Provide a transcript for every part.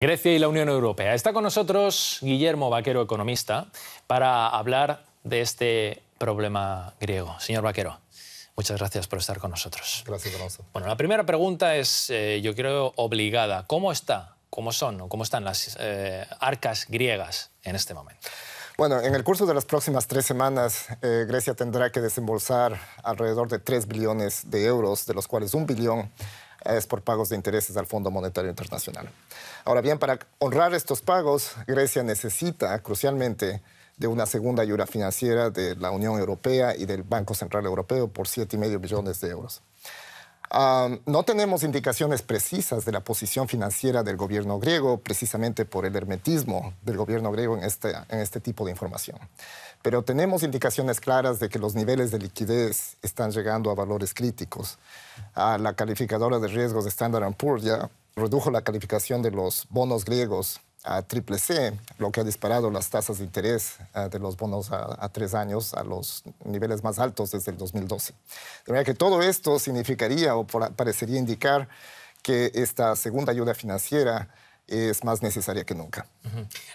Grecia y la Unión Europea. Está con nosotros Guillermo Vaquero, economista, para hablar de este problema griego. Señor Vaquero, muchas gracias por estar con nosotros. Gracias, Bueno, la primera pregunta es, eh, yo creo, obligada. ¿Cómo está, cómo son cómo están las eh, arcas griegas en este momento? Bueno, en el curso de las próximas tres semanas, eh, Grecia tendrá que desembolsar alrededor de 3 billones de euros, de los cuales un billón es por pagos de intereses al Fondo Monetario Internacional. Ahora bien, para honrar estos pagos, Grecia necesita crucialmente de una segunda ayuda financiera de la Unión Europea y del Banco Central Europeo por 7,5 billones de euros no tenemos indicaciones precisas de la posición financiera del gobierno griego, precisamente por el hermetismo del gobierno griego en este, este tipo de información. Pero tenemos indicaciones claras de que los niveles de liquidez están llegando a valores críticos. la calificadora de riesgos de Standard Poor's ya redujo la calificación de los bonos griegos a triple C, lo que ha disparado las tasas de interés ah, de los bonos a, tres años a los niveles más altos desde el 2012. De manera que todo esto significaría o parecería indicar que esta segunda ayuda financiera es más necesaria que nunca.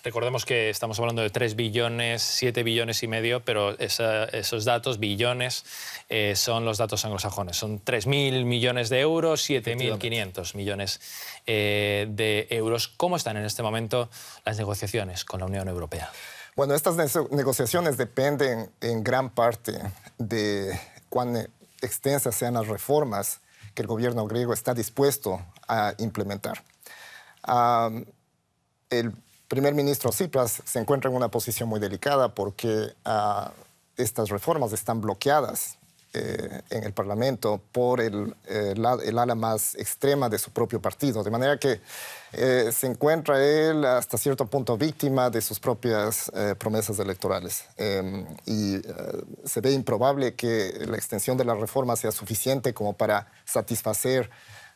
Recordemos que estamos hablando de 3 billones, 7 billones y medio, pero esos datos, billones, eh, son los datos anglosajones. Son 3.000 millones de euros, 7.500 millones eh, de euros. ¿Cómo están en este momento las negociaciones con la Unión Europea? Bueno, estas negociaciones dependen en gran parte de cuán extensas sean las reformas que el gobierno griego está dispuesto a implementar el primer ministro Tsipras se encuentra en una posición muy delicada porque ah, estas reformas están bloqueadas eh, en el Parlamento por eh, el, ala más extrema de su propio partido. De manera que eh, se encuentra él hasta cierto punto víctima de sus propias promesas electorales. Em, y se ve improbable que la extensión de la reforma sea suficiente como para satisfacer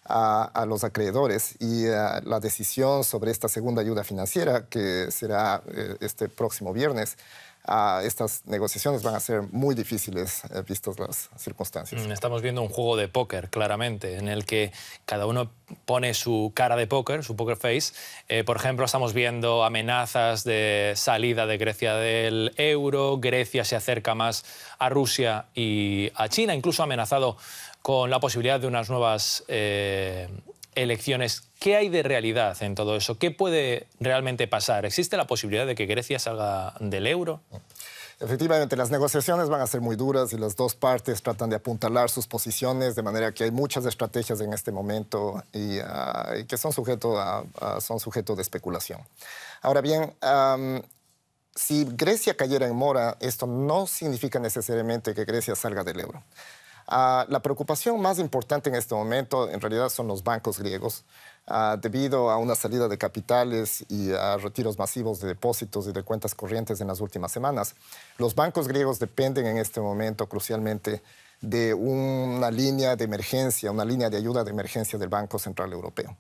a, los acreedores y la decisión sobre esta segunda ayuda financiera que será eh, este próximo viernes. estas negociaciones van a ser muy difíciles eh, vistas las circunstancias. Mm, estamos viendo un juego de póker, claramente, en el que cada uno pone su cara de póker, su poker face. Eh, por ejemplo, estamos viendo amenazas de salida de Grecia del euro, Grecia se acerca más a Rusia y a China, incluso ha amenazado con la posibilidad de unas nuevas eh, elecciones. ¿Qué hay de realidad en todo eso? ¿Qué puede realmente pasar? ¿Existe la posibilidad de que Grecia salga del euro? Efectivamente, las negociaciones van a ser muy duras y las dos partes tratan de apuntalar sus posiciones, de manera que hay muchas estrategias en este momento y, ah, que son sujetos son sujeto de especulación. Ahora bien, si Grecia cayera en mora, esto no significa necesariamente que Grecia salga del euro. Ah, la preocupación más importante en este momento en realidad son los bancos griegos. Ah, debido a una salida de capitales y a retiros masivos de depósitos y de cuentas corrientes en las últimas semanas, los bancos griegos dependen en este momento crucialmente de una línea de emergencia, una línea de ayuda de emergencia del Banco Central Europeo.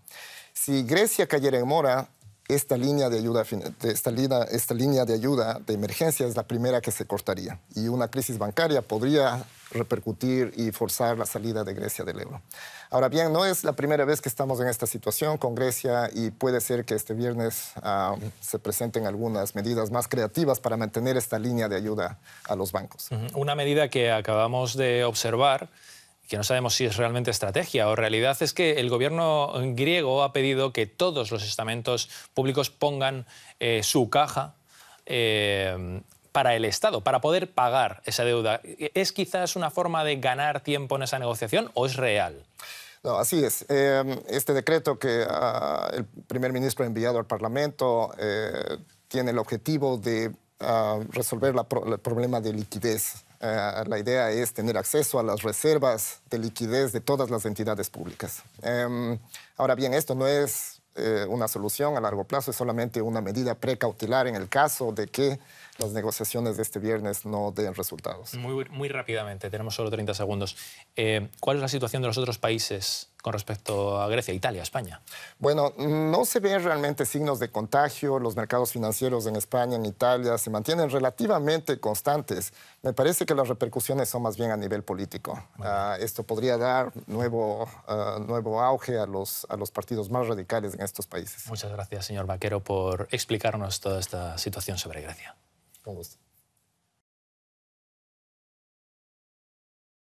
Si Grecia cayera en mora, esta línea de ayuda, esta, línea, esta línea de ayuda de emergencia es la primera que se cortaría y una crisis bancaria podría repercutir y forzar la salida de Grecia del euro. Ahora bien, no es la primera vez que estamos en esta situación con Grecia y puede ser que este viernes ah, se presenten algunas medidas más creativas para mantener esta línea de ayuda a los bancos. Una medida que acabamos de observar que no sabemos si es realmente estrategia o realidad, es que el gobierno griego ha pedido que todos los estamentos públicos pongan eh, su caja eh, para el Estado, para poder pagar esa deuda. ¿Es quizás una forma de ganar tiempo en esa negociación o es real? No, así es. Em, este decreto que ah, el primer ministro ha enviado al Parlamento eh, tiene el objetivo de resolver el problema de liquidez. Eh, la idea es tener acceso a las reservas de liquidez de todas las entidades públicas. Em, ahora bien, esto no es eh, una solución a largo plazo, es solamente una medida precautelar en el caso de que las negociaciones de este viernes no den resultados. Muy, muy rápidamente, tenemos solo 30 segundos. Eh, ¿Cuál es la situación de los otros países con respecto a Grecia, Italia, España? Bueno, no se ven realmente signos de contagio. Los mercados financieros en España, en Italia, se mantienen relativamente constantes. Me parece que las repercusiones son más bien a nivel político. Ah, esto podría dar nuevo, ah, nuevo auge a los, a los partidos más radicales en estos países. Muchas gracias, señor Vaquero, por explicarnos toda esta situación sobre Grecia. Con gusto.